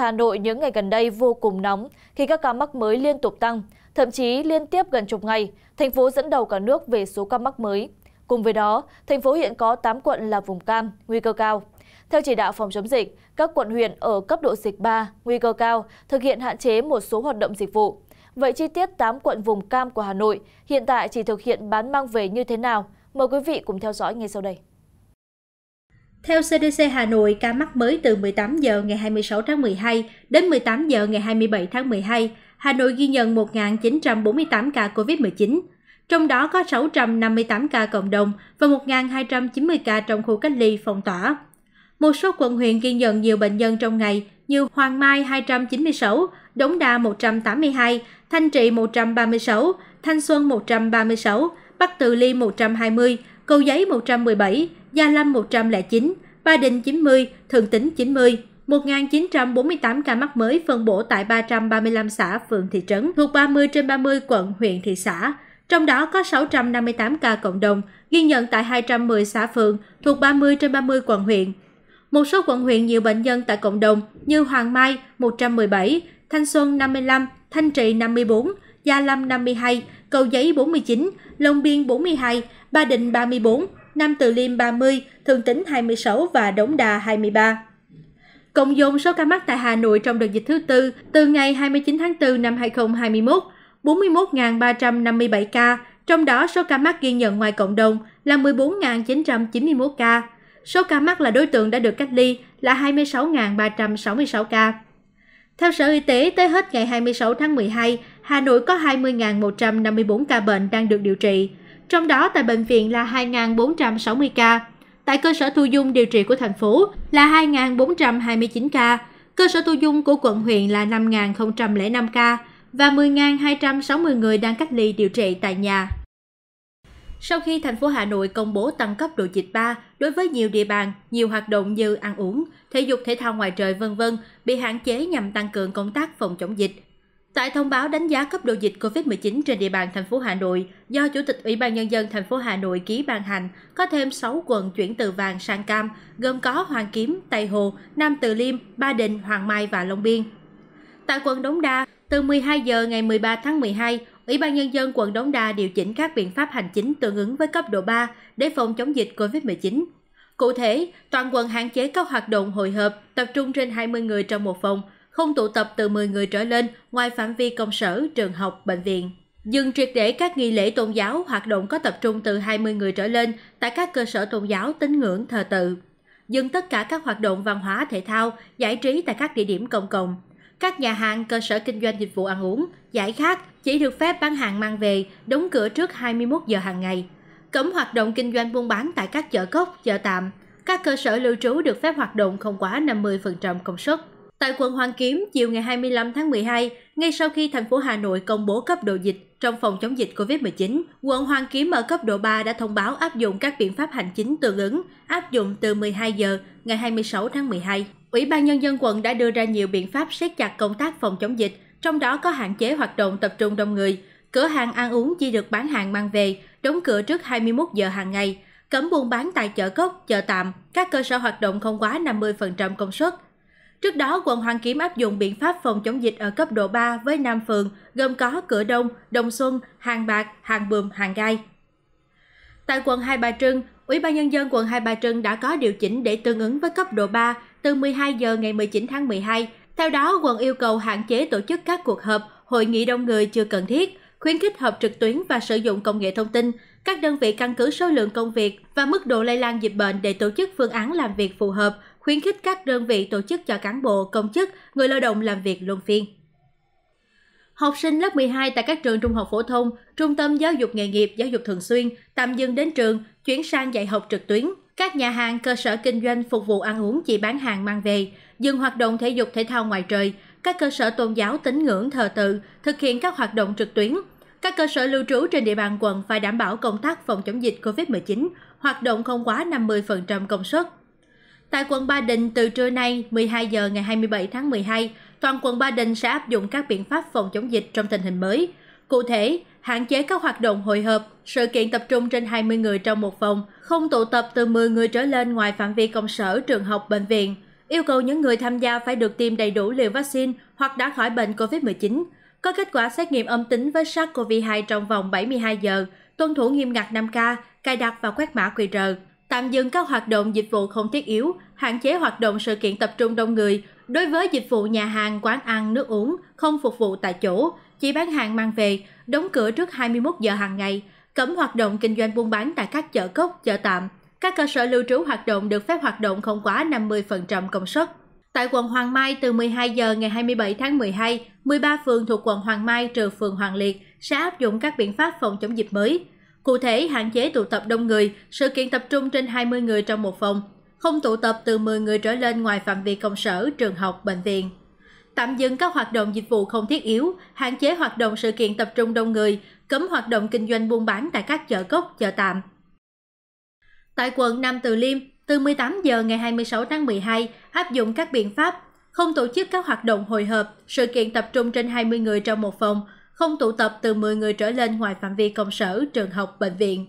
Hà Nội những ngày gần đây vô cùng nóng khi các ca mắc mới liên tục tăng, thậm chí liên tiếp gần chục ngày, thành phố dẫn đầu cả nước về số ca mắc mới. Cùng với đó, thành phố hiện có 8 quận là vùng cam, nguy cơ cao. Theo chỉ đạo phòng chống dịch, các quận huyện ở cấp độ dịch 3, nguy cơ cao, thực hiện hạn chế một số hoạt động dịch vụ. Vậy chi tiết 8 quận vùng cam của Hà Nội hiện tại chỉ thực hiện bán mang về như thế nào? Mời quý vị cùng theo dõi ngay sau đây. Theo CDC Hà Nội, ca mắc mới từ 18 giờ ngày 26 tháng 12 đến 18 giờ ngày 27 tháng 12, Hà Nội ghi nhận 1.948 ca COVID-19, trong đó có 658 ca cộng đồng và 1.290 ca trong khu cách ly phong tỏa. Một số quận huyện ghi nhận nhiều bệnh nhân trong ngày như Hoàng Mai 296, Đống Đa 182, Thanh Trị 136, Thanh Xuân 136, Bắc Từ Liêm 120, Cầu Giấy 117, Gia Lâm 109, Ba Đình 90, Thường Tín 90, 1.948 ca mắc mới phân bổ tại 335 xã, phường, thị trấn thuộc 30 trên 30 quận, huyện, thị xã. Trong đó có 658 ca cộng đồng, ghi nhận tại 210 xã phường thuộc 30 trên 30 quận huyện. Một số quận huyện nhiều bệnh nhân tại cộng đồng như Hoàng Mai 117, Thanh Xuân 55, Thanh Trị 54, Gia Lâm 52, Cầu Giấy 49, Long Biên 42, Ba Đình 34, Nam Từ Liêm 30, Thường Tín 26 và Đống Đa 23. Cộng dồn số ca mắc tại Hà Nội trong đợt dịch thứ tư từ ngày 29 tháng 4 năm 2021, 41.357 ca, trong đó số ca mắc ghi nhận ngoài cộng đồng là 14.991 ca. Số ca mắc là đối tượng đã được cách ly là 26.366 ca. Theo Sở Y tế, tới hết ngày 26 tháng 12, Hà Nội có 20.154 ca bệnh đang được điều trị, trong đó tại bệnh viện là 2.460 ca, tại cơ sở thu dung điều trị của thành phố là 2.429 ca, cơ sở thu dung của quận huyện là 5.005 ca và 10.260 người đang cách ly điều trị tại nhà. Sau khi thành phố Hà Nội công bố tăng cấp độ dịch 3 đối với nhiều địa bàn, nhiều hoạt động như ăn uống, thể dục thể thao ngoài trời vân vân bị hạn chế nhằm tăng cường công tác phòng chống dịch, Tại thông báo đánh giá cấp độ dịch COVID-19 trên địa bàn thành phố Hà Nội do Chủ tịch Ủy ban Nhân dân thành phố Hà Nội ký ban hành, có thêm 6 quận chuyển từ vàng sang cam, gồm có Hoàng Kiếm, Tây Hồ, Nam Từ Liêm, Ba Đình, Hoàng Mai và Long Biên. Tại quận Đống Đa, từ 12 giờ ngày 13 tháng 12, Ủy ban Nhân dân quận Đống Đa điều chỉnh các biện pháp hành chính tương ứng với cấp độ 3 để phòng chống dịch COVID-19. Cụ thể, toàn quận hạn chế các hoạt động hội hợp, tập trung trên 20 người trong một phòng – không tụ tập từ 10 người trở lên ngoài phạm vi công sở, trường học, bệnh viện. Dừng triệt để các nghi lễ tôn giáo hoạt động có tập trung từ 20 người trở lên tại các cơ sở tôn giáo tín ngưỡng thờ tự. Dừng tất cả các hoạt động văn hóa thể thao, giải trí tại các địa điểm công cộng. Các nhà hàng, cơ sở kinh doanh dịch vụ ăn uống, giải khác chỉ được phép bán hàng mang về, đóng cửa trước 21 giờ hàng ngày. Cấm hoạt động kinh doanh buôn bán tại các chợ cốc, chợ tạm. Các cơ sở lưu trú được phép hoạt động không quá 50% công suất. Tại quận Hoàn Kiếm, chiều ngày 25 tháng 12, ngay sau khi thành phố Hà Nội công bố cấp độ dịch trong phòng chống dịch COVID-19, quận Hoàn Kiếm ở cấp độ 3 đã thông báo áp dụng các biện pháp hành chính tương ứng, áp dụng từ 12 giờ ngày 26 tháng 12. Ủy ban Nhân dân quận đã đưa ra nhiều biện pháp siết chặt công tác phòng chống dịch, trong đó có hạn chế hoạt động tập trung đông người, cửa hàng ăn uống chỉ được bán hàng mang về, đóng cửa trước 21 giờ hàng ngày, cấm buôn bán tại chợ cốc, chợ tạm, các cơ sở hoạt động không quá 50% công suất, Trước đó, quận Hoàn Kiếm áp dụng biện pháp phòng chống dịch ở cấp độ 3 với 5 phường, gồm có Cửa Đông, Đồng Xuân, Hàng Bạc, Hàng bùm Hàng Gai. Tại quận Hai Bà Trưng, Ủy ban Nhân dân quận Hai Bà Trưng đã có điều chỉnh để tương ứng với cấp độ 3 từ 12 giờ ngày 19 tháng 12. Theo đó, quận yêu cầu hạn chế tổ chức các cuộc họp, hội nghị đông người chưa cần thiết, khuyến khích họp trực tuyến và sử dụng công nghệ thông tin, các đơn vị căn cứ số lượng công việc và mức độ lây lan dịch bệnh để tổ chức phương án làm việc phù hợp khuyến khích các đơn vị tổ chức cho cán bộ, công chức, người lao động làm việc luân phiên. Học sinh lớp 12 tại các trường trung học phổ thông, trung tâm giáo dục nghề nghiệp, giáo dục thường xuyên tạm dừng đến trường, chuyển sang dạy học trực tuyến. Các nhà hàng, cơ sở kinh doanh phục vụ ăn uống chỉ bán hàng mang về, dừng hoạt động thể dục thể thao ngoài trời, các cơ sở tôn giáo tín ngưỡng thờ tự thực hiện các hoạt động trực tuyến. Các cơ sở lưu trú trên địa bàn quận phải đảm bảo công tác phòng chống dịch COVID-19, hoạt động không quá 50% công suất. Tại quận Ba Đình từ trưa nay 12 giờ ngày 27 tháng 12, toàn quận Ba Đình sẽ áp dụng các biện pháp phòng chống dịch trong tình hình mới. Cụ thể, hạn chế các hoạt động hội họp, sự kiện tập trung trên 20 người trong một phòng, không tụ tập từ 10 người trở lên ngoài phạm vi công sở, trường học, bệnh viện. Yêu cầu những người tham gia phải được tiêm đầy đủ liều vaccine hoặc đã khỏi bệnh COVID-19, có kết quả xét nghiệm âm tính với SARS-CoV-2 trong vòng 72 giờ, tuân thủ nghiêm ngặt 5K, cài đặt và quét mã QR tạm dừng các hoạt động dịch vụ không thiết yếu hạn chế hoạt động sự kiện tập trung đông người đối với dịch vụ nhà hàng quán ăn nước uống không phục vụ tại chỗ chỉ bán hàng mang về đóng cửa trước 21 giờ hàng ngày cấm hoạt động kinh doanh buôn bán tại các chợ cốc chợ tạm các cơ sở lưu trú hoạt động được phép hoạt động không quá 50% công suất. Tại quận Hoàng Mai từ 12 giờ ngày 27 tháng 12, 13 phường thuộc quận Hoàng Mai trừ phường Hoàng Liệt sẽ áp dụng các biện pháp phòng chống dịch mới cụ thể hạn chế tụ tập đông người sự kiện tập trung trên hai mươi người trong một phòng không tụ tập từ 10 người trở lên ngoài phạm vi công sở trường học bệnh viện tạm dừng các hoạt động dịch vụ không thiết yếu hạn chế hoạt động sự kiện tập trung đông người cấm hoạt động kinh doanh buôn bán tại các chợ gốc chợ tạm tại quận nam từ liêm từ 18 giờ ngày 26 tháng 12 áp dụng các biện pháp không tổ chức các hoạt động hồi họp, sự kiện tập trung trên 20 người trong một phòng, không tụ tập từ 10 người trở lên ngoài phạm vi công sở, trường học, bệnh viện.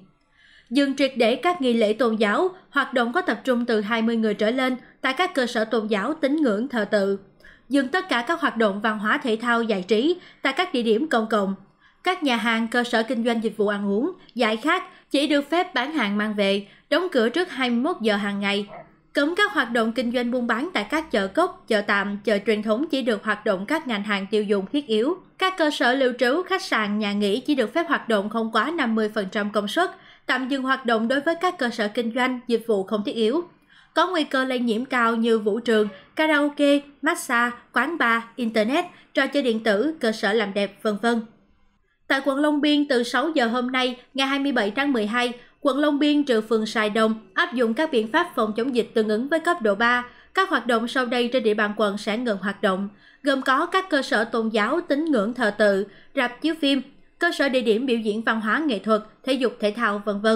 Dừng triệt để các nghi lễ tôn giáo, hoạt động có tập trung từ 20 người trở lên tại các cơ sở tôn giáo tín ngưỡng thờ tự. Dừng tất cả các hoạt động văn hóa thể thao giải trí tại các địa điểm công cộng. Các nhà hàng, cơ sở kinh doanh dịch vụ ăn uống, giải khác chỉ được phép bán hàng mang về, đóng cửa trước 21 giờ hàng ngày, cấm các hoạt động kinh doanh buôn bán tại các chợ cốc chợ tạm chợ truyền thống chỉ được hoạt động các ngành hàng tiêu dùng thiết yếu các cơ sở lưu trú khách sạn nhà nghỉ chỉ được phép hoạt động không quá 50% công suất tạm dừng hoạt động đối với các cơ sở kinh doanh dịch vụ không thiết yếu có nguy cơ lây nhiễm cao như vũ trường karaoke massage quán bar internet trò chơi điện tử cơ sở làm đẹp vân vân Tại quận Long Biên, từ 6 giờ hôm nay, ngày 27 tháng 12, quận long biên trừ phường sài Đông áp dụng các biện pháp phòng chống dịch tương ứng với cấp độ 3. Các hoạt động sau đây trên địa bàn quận sẽ ngừng hoạt động, gồm có các cơ sở tôn giáo, tín ngưỡng thờ tự, rạp chiếu phim, cơ sở địa điểm biểu diễn văn hóa nghệ thuật, thể dục thể thao, v.v.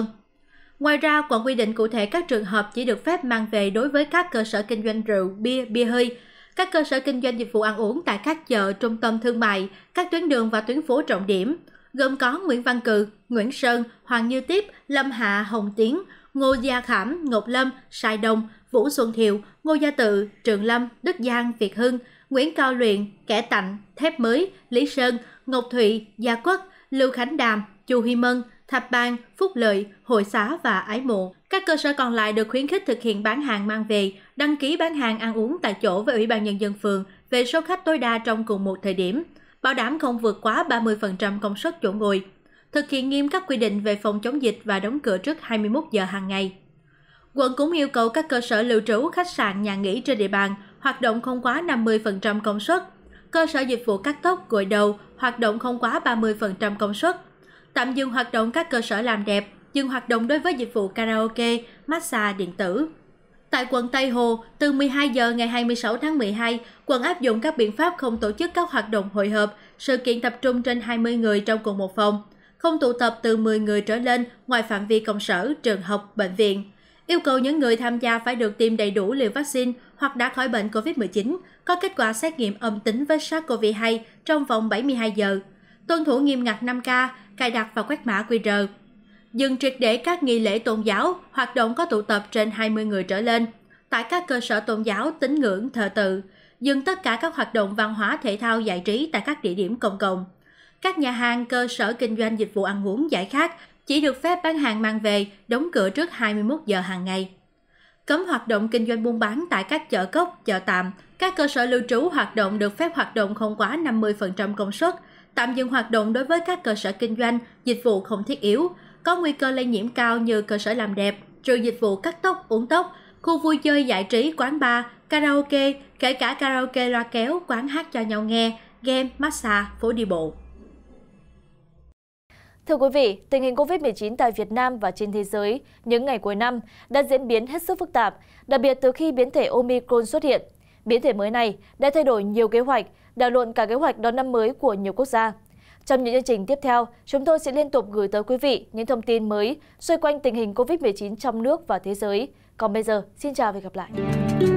Ngoài ra, quận quy định cụ thể các trường hợp chỉ được phép mang về đối với các cơ sở kinh doanh rượu, bia, bia hơi, các cơ sở kinh doanh dịch vụ ăn uống tại các chợ, trung tâm thương mại, các tuyến đường và tuyến phố trọng điểm, gồm có Nguyễn Văn Cự, Nguyễn Sơn, Hoàng Như Tiếp, Lâm Hạ, Hồng Tiến, Ngô Gia Khảm, Ngọc Lâm, Sài Đồng, Vũ Xuân Thiệu, Ngô Gia Tự, Trường Lâm, Đức Giang, Việt Hưng, Nguyễn Cao Luyện, Kẻ Tạnh, Thép Mới, Lý Sơn, Ngọc Thụy, Gia Quất, Lưu Khánh Đàm, Chu Huy Mân, Thập Bang, Phúc Lợi, Hội Xá và Ái Mộ. Các cơ sở còn lại được khuyến khích thực hiện bán hàng mang về, đăng ký bán hàng ăn uống tại chỗ với Ủy ban Nhân dân phường về số khách tối đa trong cùng một thời điểm bảo đảm không vượt quá 30% công suất chỗ ngồi, thực hiện nghiêm các quy định về phòng chống dịch và đóng cửa trước 21 giờ hàng ngày. Quận cũng yêu cầu các cơ sở lưu trú, khách sạn, nhà nghỉ trên địa bàn hoạt động không quá 50% công suất, cơ sở dịch vụ cắt tóc, gội đầu hoạt động không quá 30% công suất, tạm dừng hoạt động các cơ sở làm đẹp, dừng hoạt động đối với dịch vụ karaoke, massage điện tử tại quận Tây Hồ, từ 12 giờ ngày 26 tháng 12, quận áp dụng các biện pháp không tổ chức các hoạt động hội hợp, sự kiện tập trung trên 20 người trong cùng một phòng, không tụ tập từ 10 người trở lên ngoài phạm vi công sở, trường học, bệnh viện. Yêu cầu những người tham gia phải được tiêm đầy đủ liều vaccine hoặc đã khỏi bệnh COVID-19, có kết quả xét nghiệm âm tính với SARS-CoV-2 trong vòng 72 giờ. Tuân thủ nghiêm ngặt 5K, cài đặt và quét mã QR dừng triệt để các nghi lễ tôn giáo hoạt động có tụ tập trên 20 người trở lên tại các cơ sở tôn giáo tín ngưỡng thờ tự dừng tất cả các hoạt động văn hóa thể thao giải trí tại các địa điểm công cộng các nhà hàng cơ sở kinh doanh dịch vụ ăn uống giải khát chỉ được phép bán hàng mang về đóng cửa trước 21 giờ hàng ngày cấm hoạt động kinh doanh buôn bán tại các chợ cốc, chợ tạm, các cơ sở lưu trú hoạt động được phép hoạt động không quá 50% công suất, tạm dừng hoạt động đối với các cơ sở kinh doanh, dịch vụ không thiết yếu, có nguy cơ lây nhiễm cao như cơ sở làm đẹp, trừ dịch vụ cắt tóc, uống tóc, khu vui chơi giải trí, quán bar, karaoke, kể cả karaoke loa kéo, quán hát cho nhau nghe, game, massage, phố đi bộ. Thưa quý vị, tình hình COVID-19 tại Việt Nam và trên thế giới những ngày cuối năm đã diễn biến hết sức phức tạp, đặc biệt từ khi biến thể Omicron xuất hiện. Biến thể mới này đã thay đổi nhiều kế hoạch, đảo lộn cả kế hoạch đón năm mới của nhiều quốc gia trong những chương trình tiếp theo chúng tôi sẽ liên tục gửi tới quý vị những thông tin mới xoay quanh tình hình covid 19 trong nước và thế giới còn bây giờ xin chào và hẹn gặp lại